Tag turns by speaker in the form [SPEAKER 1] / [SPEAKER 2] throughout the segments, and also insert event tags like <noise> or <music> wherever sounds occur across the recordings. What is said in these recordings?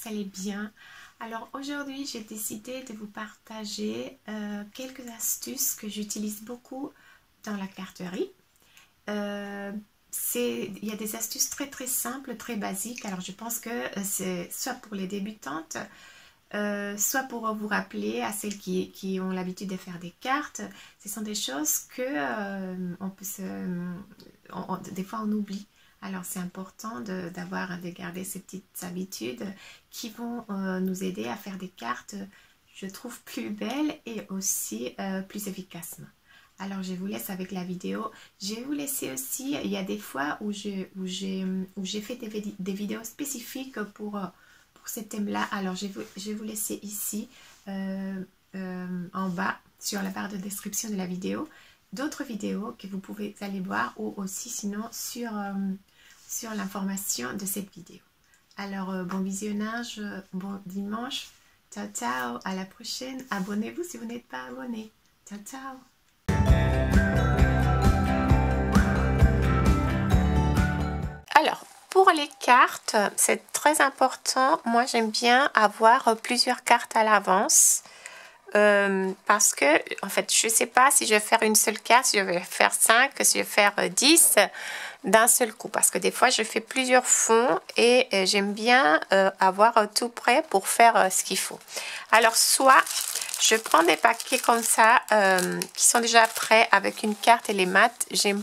[SPEAKER 1] ça allez bien. Alors aujourd'hui j'ai décidé de vous partager euh, quelques astuces que j'utilise beaucoup dans la carterie euh, il y a des astuces très très simples, très basiques. Alors je pense que euh, c'est soit pour les débutantes, soit pour vous rappeler à celles qui, qui ont l'habitude de faire des cartes, ce sont des choses que on peut des fois on oublie. Alors c'est important d'avoir, de, garder ces petites habitudes qui vont euh, nous aider à faire des cartes, je trouve, plus belles et aussi euh, plus efficaces. Alors je vous laisse avec la vidéo. Je vais vous laisser aussi, il y a des fois où j'ai fait des, vidéos spécifiques pour, pour ces thèmes-là. Alors je vais, vous, je laisser ici, euh, en bas, sur la barre de description de la vidéo, d'autres vidéos que vous pouvez aller voir ou aussi sinon sur sur l'information de cette vidéo. Alors, euh, bon visionnage, euh, bon dimanche, ciao ciao, à la prochaine, abonnez-vous si vous n'êtes pas abonné, ciao ciao Alors, pour les cartes, c'est très important. Moi, j'aime bien avoir euh, plusieurs cartes à l'avance. parce que, en fait, je ne sais pas si je vais faire une seule carte, si je vais faire 5, si je vais faire 10 d'un seul coup parce que des fois je fais plusieurs fonds et euh, j'aime bien euh, avoir euh, tout prêt pour faire ce qu'il faut alors soit je prends des paquets comme ça qui sont déjà prêts avec une carte et les maths j'aime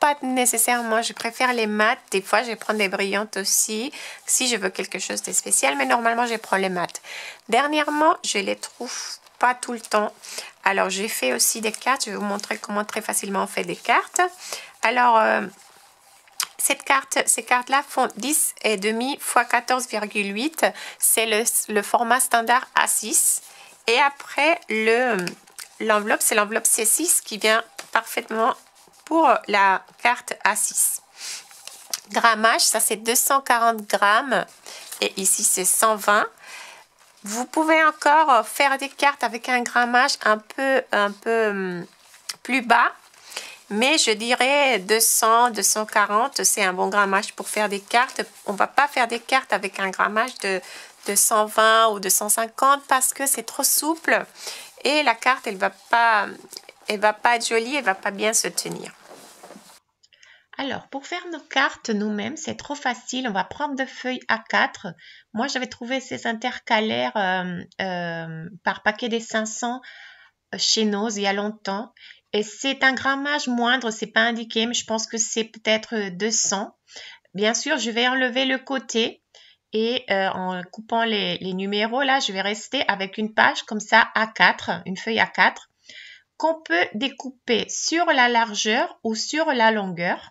[SPEAKER 1] pas nécessairement, je préfère les maths. Des fois, je prends des brillantes aussi, si je veux quelque chose de spécial, mais normalement, je prends les maths. Dernièrement, je les trouve pas tout le temps. Alors, j'ai fait aussi des cartes. Je vais vous montrer comment très facilement on fait des cartes. Alors, carte, ces cartes-là font 10,5 x 14,8. C'est le, format standard A6. Et après, l'enveloppe, c'est l'enveloppe C6 qui vient parfaitement pour la carte A6. Grammage, ça c'est 240 grammes. Et ici, c'est 120. Vous pouvez encore faire des cartes avec un grammage un peu, un peu hum, plus bas mais je dirais 200, 240, c'est un bon grammage pour faire des cartes. On va pas faire des cartes avec un grammage de, de 120 ou 250 parce que c'est trop souple et la carte, elle va pas, elle va pas être jolie, elle va pas bien se tenir. Alors, pour faire nos cartes nous-mêmes, c'est trop facile. On va prendre deux feuilles A4. Moi, j'avais trouvé ces intercalaires euh, euh, par paquet des 500 euh, chez Nose il y a longtemps. Et C'est un grammage moindre, c'est pas indiqué, mais je pense que c'est peut-être 200. Euh, Bien sûr, je vais enlever le côté et euh, en coupant les, numéros, là, je vais rester avec une page comme ça A4, une feuille A4, qu'on peut découper sur la largeur ou sur la longueur.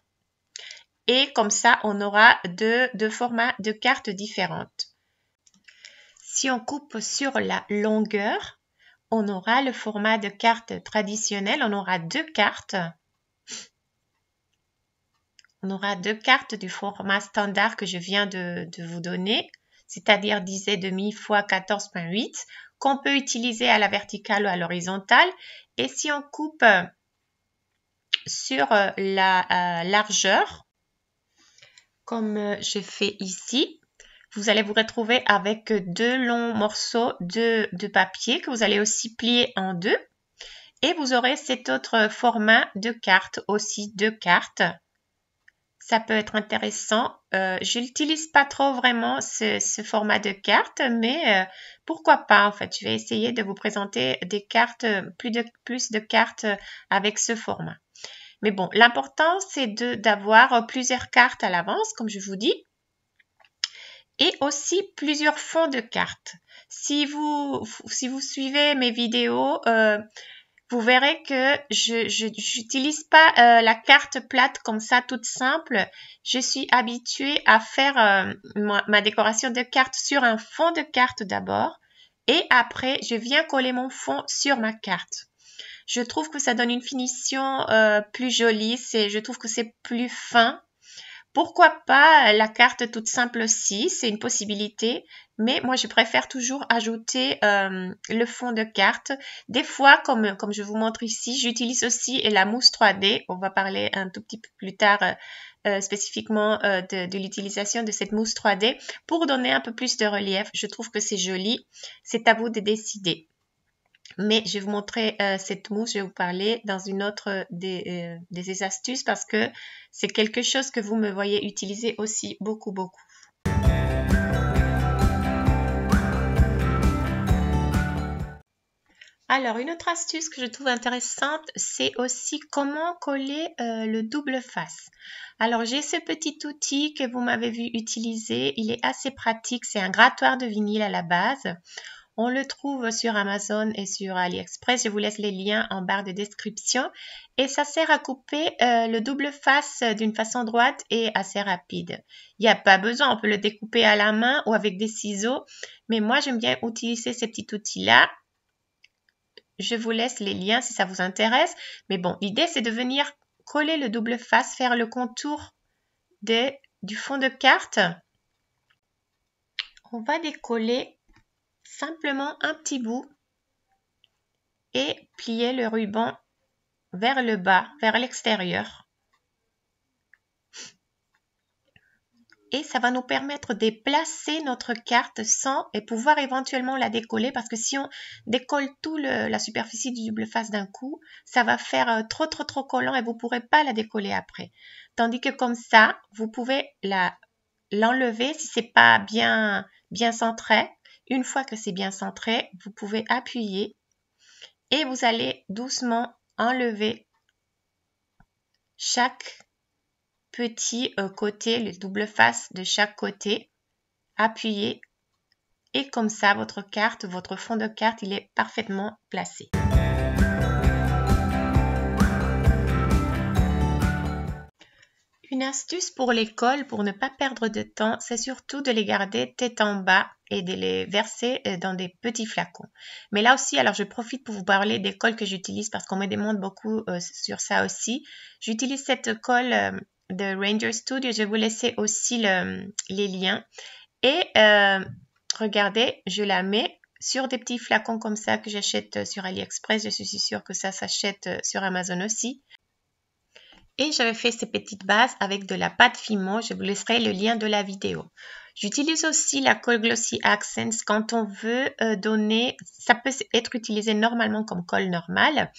[SPEAKER 1] Et comme ça, on aura deux, deux formats de cartes différentes. Si on coupe sur la longueur, on aura le format de carte traditionnel, on aura deux cartes. On aura deux cartes du format standard que je viens de, vous donner, c'est-à-dire demi fois 14,8, qu'on peut utiliser à la verticale ou à l'horizontale. Et si on coupe sur euh, la euh, largeur, comme euh, je fais ici, vous allez vous retrouver avec deux longs morceaux de, papier que vous allez aussi plier en deux. Et vous aurez cet autre format de cartes, aussi deux cartes. Ça peut être intéressant. Euh, je n'utilise pas trop vraiment ce, format de carte, mais euh, pourquoi pas en fait. Je vais essayer de vous présenter des cartes, plus de, plus de cartes avec ce format. Mais bon, l'important, c'est d'avoir plusieurs cartes à l'avance, comme je vous dis, et aussi plusieurs fonds de cartes. Si vous, si vous suivez mes vidéos, euh, vous verrez que je n'utilise pas euh, la carte plate comme ça, toute simple. Je suis habituée à faire euh, ma, décoration de cartes sur un fond de carte d'abord. Et après, je viens coller mon fond sur ma carte. Je trouve que ça donne une finition plus jolie. Je trouve que c'est plus fin. Pourquoi pas la carte toute simple aussi, c'est une possibilité, mais moi je préfère toujours ajouter euh, le fond de carte. Des fois, comme, comme je vous montre ici, j'utilise aussi la mousse 3D. On va parler un tout petit peu plus tard euh, euh, spécifiquement de, de l'utilisation de cette mousse 3D pour donner un peu plus de relief. Je trouve que c'est joli. C'est à vous de décider. Mais je vais vous montrer euh, cette mousse, je vais vous parler dans une autre euh, euh, des, astuces parce que c'est quelque chose que vous me voyez utiliser aussi beaucoup, beaucoup. Alors, une autre astuce que je trouve intéressante, c'est aussi comment coller le double face. Alors, j'ai ce petit outil que vous m'avez vu utiliser. Il est assez pratique. C'est un grattoir de vinyle à la base. On le trouve sur Amazon et sur AliExpress. Je vous laisse les liens en barre de description. Et ça sert à couper euh, le double face d'une façon droite et assez rapide. Il n'y a pas besoin, on peut le découper à la main ou avec des ciseaux. Mais moi, j'aime bien utiliser ces petits outils-là. Je vous laisse les liens si ça vous intéresse. Mais bon, l'idée, c'est de venir coller le double face, faire le contour du fond de carte. On va décoller simplement un petit bout et plier le ruban vers le bas, vers l'extérieur. Et ça va nous permettre de placer notre carte sans et pouvoir éventuellement la décoller parce que si on décolle toute la superficie du double face d'un coup, ça va faire euh, trop trop trop collant et vous ne pourrez pas la décoller après. Tandis que comme ça, vous pouvez la l'enlever si c'est pas bien bien centré une fois que c'est bien centré, vous pouvez appuyer et vous allez doucement enlever chaque petit euh, côté, le double face de chaque côté. Appuyez et comme ça, votre carte, votre fond de carte, il est parfaitement placé. Une astuce pour l'école pour ne pas perdre de temps, c'est surtout de les garder tête en bas et de les verser euh, dans des petits flacons. Mais là aussi, alors je profite pour vous parler des cols que j'utilise parce qu'on me demande beaucoup euh, sur ça aussi. J'utilise cette colle euh, de Ranger Studio. Je vais vous laisser aussi les liens. Et regardez, je la mets sur des petits flacons comme ça que j'achète sur AliExpress. Je suis sûre que ça s'achète sur Amazon aussi et j'avais fait ces petites bases avec de la pâte Fimo. Je vous laisserai le lien de la vidéo. J'utilise aussi la colle Glossy Accents quand on veut euh, donner, ça peut être utilisé normalement comme colle normale,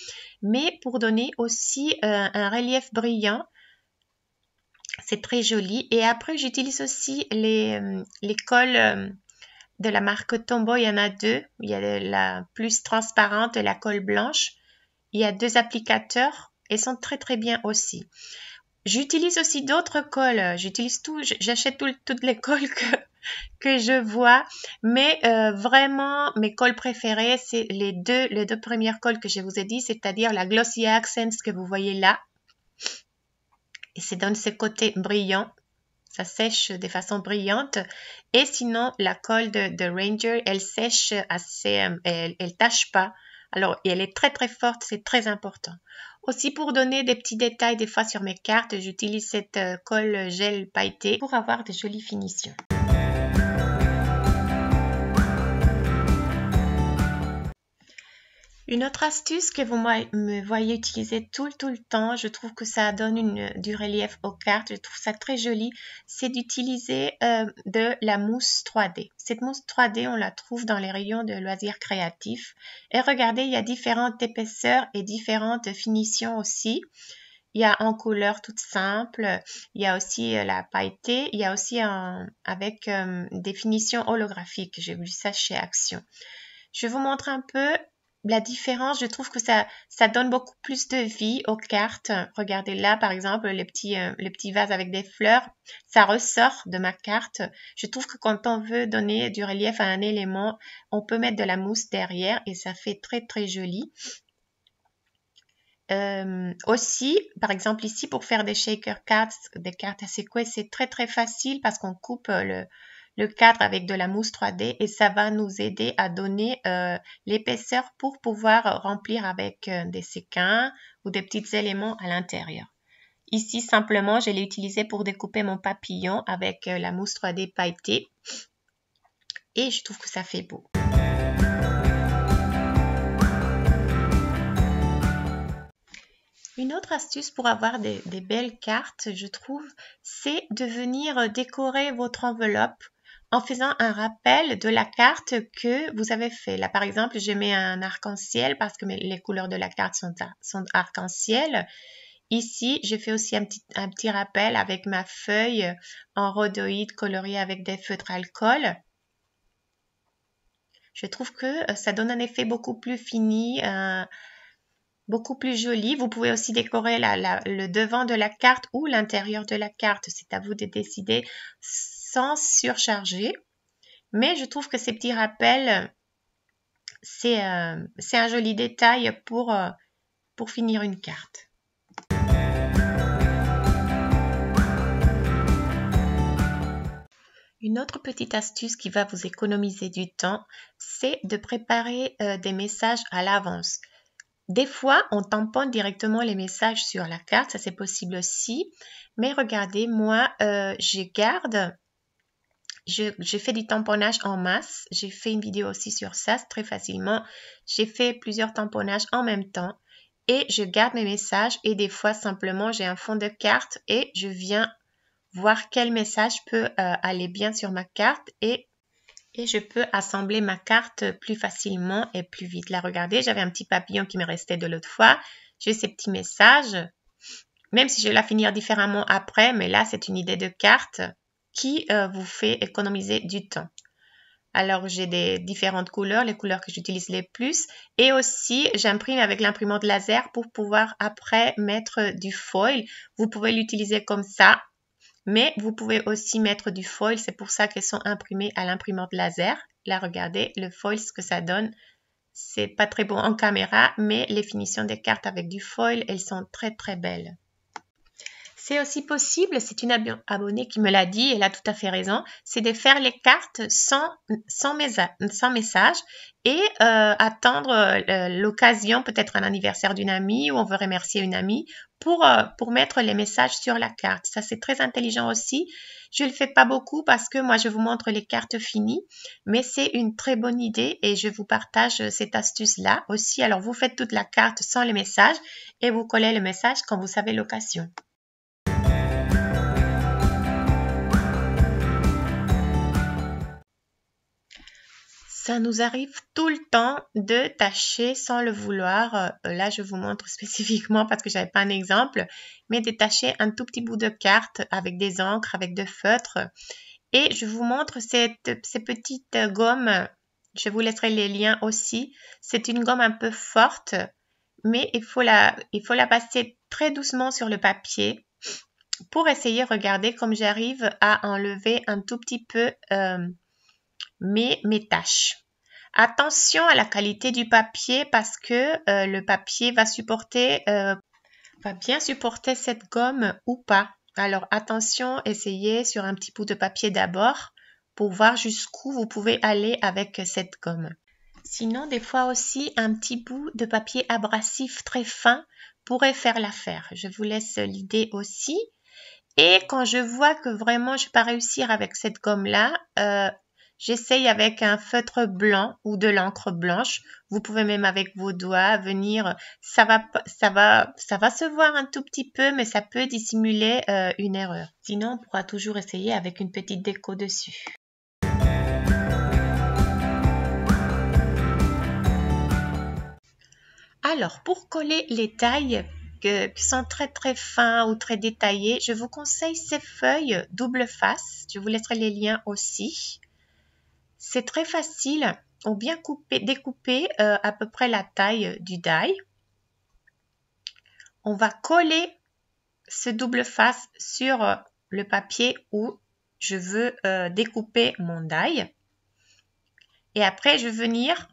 [SPEAKER 1] mais pour donner aussi euh, un relief brillant. C'est très joli. Et après, j'utilise aussi les, euh, les colles de la marque Tombow. Il y en a deux. Il y a la plus transparente et la colle blanche. Il y a deux applicateurs elles sont très très bien aussi. J'utilise aussi d'autres colles J'utilise tout, j'achète toutes les cols que, <laughs> je vois. Mais euh, vraiment, mes colles préférées c'est les deux, les deux premières colles que je vous ai dit, c'est-à-dire la Glossy Accents que vous voyez là. Et c'est dans ce côté brillant. Ça sèche de façon brillante. Et sinon, la colle de, Ranger, elle sèche assez, euh, elle, elle tâche pas. Alors, elle est très très forte, c'est très important. Aussi pour donner des petits détails des fois sur mes cartes, j'utilise cette euh, colle gel pailleté pour avoir de jolies finitions. Une autre astuce que vous me voyez utiliser tout, tout le temps, je trouve que ça donne une, du relief aux cartes, je trouve ça très joli, c'est d'utiliser euh, de la mousse 3D. Cette mousse 3D, on la trouve dans les rayons de loisirs créatifs. Et regardez, il y a différentes épaisseurs et différentes finitions aussi. Il y a en couleur toute simple, il y a aussi euh, la pailletée, il y a aussi avec euh, des finitions holographiques. J'ai vu ça chez Action. Je vous montre un peu la différence, je trouve que ça, ça donne beaucoup plus de vie aux cartes. Regardez là, par exemple, le petit, euh, le petit vase avec des fleurs, ça ressort de ma carte. Je trouve que quand on veut donner du relief à un élément, on peut mettre de la mousse derrière et ça fait très très joli. Euh, aussi, par exemple ici, pour faire des shaker cards, des cartes à secouer, c'est très très facile parce qu'on coupe euh, le, le cadre avec de la mousse 3D et ça va nous aider à donner euh, l'épaisseur pour pouvoir remplir avec euh, des séquins ou des petits éléments à l'intérieur. Ici, simplement, je l'ai utilisé pour découper mon papillon avec euh, la mousse 3D pailletée. Et je trouve que ça fait beau. Une autre astuce pour avoir des belles cartes, je trouve, c'est de venir décorer votre enveloppe en faisant un rappel de la carte que vous avez fait. Là, par exemple, je mets un arc-en-ciel parce que les couleurs de la carte sont, arc-en-ciel. Ici, j'ai fait aussi un petit, rappel avec ma feuille en rhodoïde coloriée avec des feutres alcool. Je trouve que euh, ça donne un effet beaucoup plus fini, euh, beaucoup plus joli. Vous pouvez aussi décorer le devant de la carte ou l'intérieur de la carte. C'est à vous de décider sans surcharger. Mais je trouve que ces petits rappels, c'est euh, un joli détail pour, euh, pour finir une carte. Une autre petite astuce qui va vous économiser du temps, c'est de préparer euh, des messages à l'avance. Des fois, on tamponne directement les messages sur la carte, ça c'est possible aussi. Mais regardez, moi, je garde j'ai fait du tamponnage en masse. J'ai fait une vidéo aussi sur ça très facilement. J'ai fait plusieurs tamponnages en même temps et je garde mes messages et des fois simplement j'ai un fond de carte et je viens voir quel message peut euh, aller bien sur ma carte et et je peux assembler ma carte plus facilement et plus vite. Là, regardez, j'avais un petit papillon qui me restait de l'autre fois. J'ai ces petits messages. Même si je vais la finir différemment après, mais là, c'est une idée de carte qui euh, vous fait économiser du temps. Alors, j'ai des différentes couleurs, les couleurs que j'utilise les plus. Et aussi, j'imprime avec l'imprimante laser pour pouvoir après mettre du foil. Vous pouvez l'utiliser comme ça, mais vous pouvez aussi mettre du foil. C'est pour ça qu'elles sont imprimées à l'imprimante laser. Là, regardez, le foil, ce que ça donne, c'est pas très bon en caméra, mais les finitions des cartes avec du foil, elles sont très très belles. C'est aussi possible, c'est une abonnée qui me l'a dit, elle a tout à fait raison, c'est de faire les cartes sans, message et euh, attendre euh, l'occasion, peut-être un anniversaire d'une amie ou on veut remercier une amie pour, euh, mettre les messages sur la carte. Ça, c'est très intelligent aussi. Je ne le fais pas beaucoup parce que moi, je vous montre les cartes finies, mais c'est une très bonne idée et je vous partage cette astuce-là aussi. Alors, vous faites toute la carte sans les messages et vous collez le message quand vous savez l'occasion. Ça nous arrive tout le temps de tâcher sans le vouloir. Euh, là, je vous montre <laughs> spécifiquement parce que j'avais pas un exemple, mais de tâcher un tout petit bout de carte avec des encres, avec de feutres. Et je vous montre cette, ces petites gommes. Je vous laisserai les liens aussi. C'est une gomme un peu forte, mais il faut la, il faut la passer très doucement sur le papier pour essayer, regardez, comme j'arrive à enlever un tout petit peu euh, mes, tâches. Attention à la qualité du papier parce que euh, le papier va supporter, euh, va bien supporter cette gomme ou pas. Alors attention, essayez sur un petit bout de papier d'abord pour voir jusqu'où vous pouvez aller avec cette gomme. Sinon, des fois aussi, un petit bout de papier abrasif très fin pourrait faire l'affaire. Je vous laisse l'idée aussi. Et quand je vois que vraiment je ne vais pas réussir avec cette gomme-là, euh, J'essaye avec un feutre blanc ou de l'encre blanche. Vous pouvez même avec vos doigts venir. Ça va, se voir un tout petit peu, mais ça peut dissimuler euh, une erreur. Sinon, on pourra toujours essayer avec une petite déco dessus. Alors, pour coller les tailles qui sont très très fins ou très détaillées, je vous conseille ces feuilles double face. Je vous laisserai les liens aussi. C'est très facile. On vient découper euh, à peu près la taille euh, du die. On va coller ce double face sur euh, le papier où je veux découper mon die. Et après, je vais venir,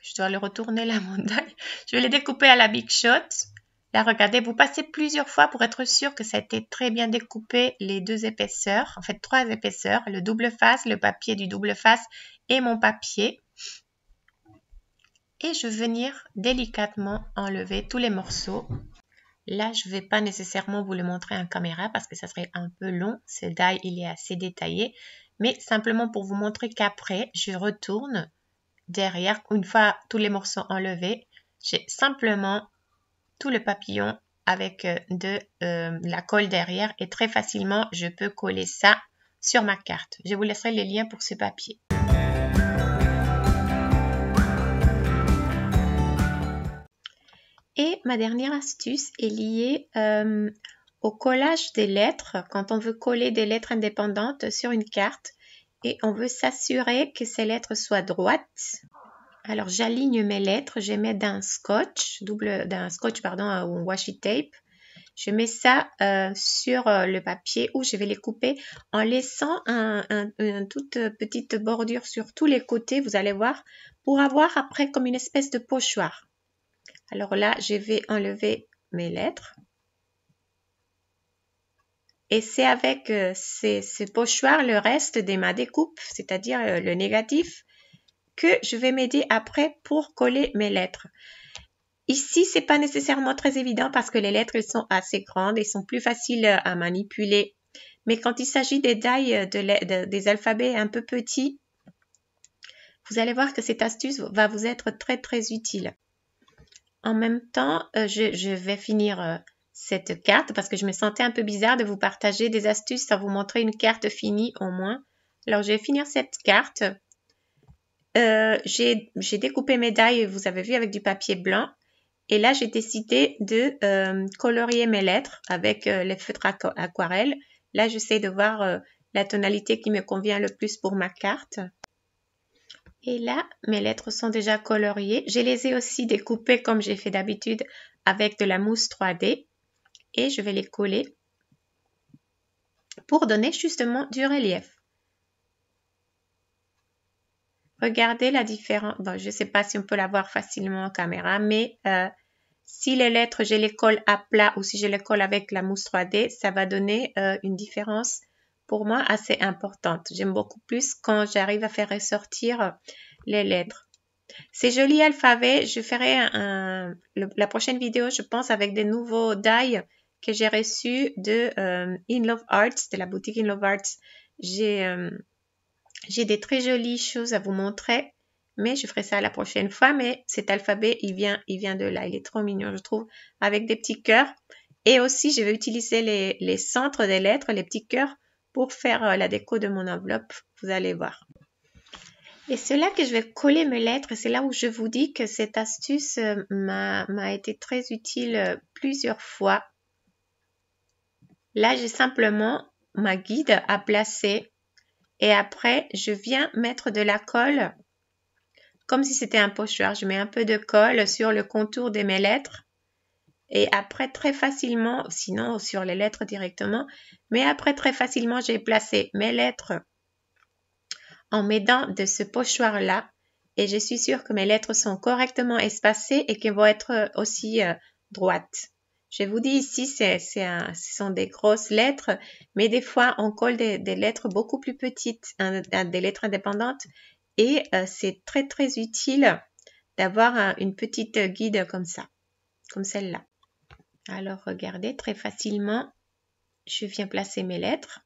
[SPEAKER 1] je dois le retourner là, <laughs> mon die. Je vais le découper à la Big Shot. Là, regardez. Vous passez plusieurs fois pour être sûr que ça a été très bien découpé, les deux épaisseurs, en fait trois épaisseurs, le double face, le papier du double face et mon papier. Et je vais venir délicatement enlever tous les morceaux. Là, je ne vais pas nécessairement vous le montrer en caméra parce que ça serait un peu long. Ce die, il est assez détaillé. Mais simplement pour vous montrer qu'après, je retourne derrière. Une fois tous les morceaux enlevés, j'ai simplement le papillon avec euh, de euh, la colle derrière et très facilement je peux coller ça sur ma carte. Je vous laisserai les liens pour ce papier. Et ma dernière astuce est liée euh, au collage des lettres quand on veut coller des lettres indépendantes sur une carte et on veut s'assurer que ces lettres soient droites alors j'aligne mes lettres, je mets d'un scotch, double d'un scotch pardon euh, ou un washi tape. Je mets ça euh, sur euh, le papier où je vais les couper en laissant une toute petite bordure sur tous les côtés, vous allez voir, pour avoir après comme une espèce de pochoir. Alors là, je vais enlever mes lettres. Et c'est avec ce ces, le reste de ma découpe, c'est-à-dire le négatif, que je vais m'aider après pour coller mes lettres. Ici, c'est pas nécessairement très évident parce que les lettres sont assez grandes et sont plus faciles à manipuler. Mais quand il s'agit des dailles euh, des alphabets un peu petits, vous allez voir que cette astuce va vous être très très utile. En même temps, euh, je, je vais finir euh, cette carte parce que je me sentais un peu bizarre de vous partager des astuces sans vous montrer une carte finie au moins. Alors, je vais finir cette carte euh, j'ai découpé mes dailles, vous avez vu, avec du papier blanc. Et là, j'ai décidé de euh, colorier mes lettres avec euh, les feutres aquarelles. Là, j'essaie de voir la tonalité qui me convient le plus pour ma carte. Et là, mes lettres sont déjà coloriées. Je les ai aussi découpées comme j'ai fait d'habitude avec de la mousse 3D. Et je vais les coller pour donner justement du relief. Regardez la différence. Bon, je ne sais pas si on peut la voir facilement en caméra, mais euh, si les lettres, je les colle à plat ou si je les colle avec la mousse 3D, ça va donner euh, une différence pour moi assez importante. J'aime beaucoup plus quand j'arrive à faire ressortir les lettres. C'est joli alphabet. Je ferai la prochaine vidéo, je pense, avec des nouveaux dies que j'ai reçus de euh, In Love Arts, de la boutique In Love Arts. J'ai j'ai des très jolies choses à vous montrer, mais je ferai ça la prochaine fois. Mais cet alphabet, il vient, il vient de là. Il est trop mignon, je trouve, avec des petits cœurs. Et aussi, je vais utiliser les, les centres des lettres, les petits cœurs, pour faire euh, la déco de mon enveloppe. Vous allez voir. Et c'est là que je vais coller mes lettres. C'est là où je vous dis que cette astuce euh, m'a été très utile euh, plusieurs fois. Là, j'ai simplement ma guide à placer et après je viens mettre de la colle comme si c'était un pochoir. Je mets un peu de colle sur le contour de mes lettres et après très facilement, sinon sur les lettres directement, mais après très facilement j'ai placé mes lettres en m'aidant de ce pochoir là et je suis sûre que mes lettres sont correctement espacées et qu'elles vont être aussi euh, droites. Je vous dis ici, c'est, ce sont des grosses lettres, mais des fois, on colle des, lettres beaucoup plus petites, des lettres indépendantes, et euh, c'est très, très utile d'avoir une petite guide comme ça, comme celle-là. Alors, regardez, très facilement, je viens placer mes lettres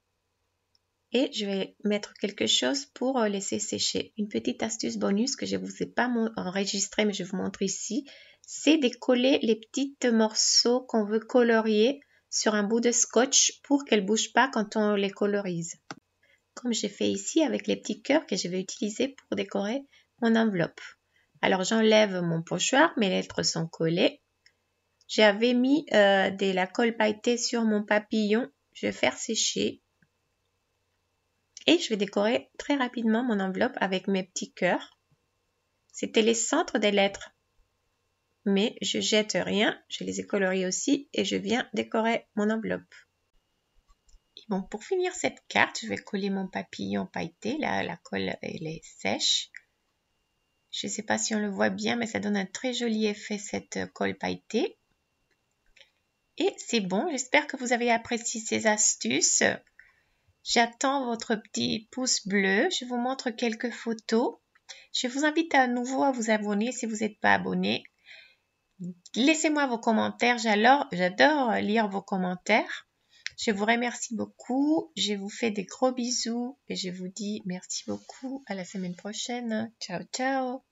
[SPEAKER 1] et je vais mettre quelque chose pour euh, laisser sécher. Une petite astuce bonus que je ne vous ai pas enregistrée, mais je vous montre ici, c'est de coller les petits morceaux qu'on veut colorier sur un bout de scotch pour qu'elles ne bougent pas quand on les colorise. Comme j'ai fait ici avec les petits cœurs que je vais utiliser pour décorer mon enveloppe. Alors j'enlève mon pochoir, mes lettres sont collées. J'avais mis euh, de la colle pailletée sur mon papillon. Je vais faire sécher. Et je vais décorer très rapidement mon enveloppe avec mes petits cœurs. C'était les centres des lettres mais je jette rien, je les ai colorés aussi et je viens décorer mon enveloppe. Et bon, pour finir cette carte, je vais coller mon papillon pailleté, là la colle elle est sèche. Je ne sais pas si on le voit bien, mais ça donne un très joli effet cette colle pailletée. Et c'est bon, j'espère que vous avez apprécié ces astuces. J'attends votre petit pouce bleu, je vous montre quelques photos. Je vous invite à nouveau à vous abonner si vous n'êtes pas abonné. Laissez-moi vos commentaires, j'adore lire vos commentaires. Je vous remercie beaucoup, je vous fais des gros bisous et je vous dis merci beaucoup à la semaine prochaine. Ciao ciao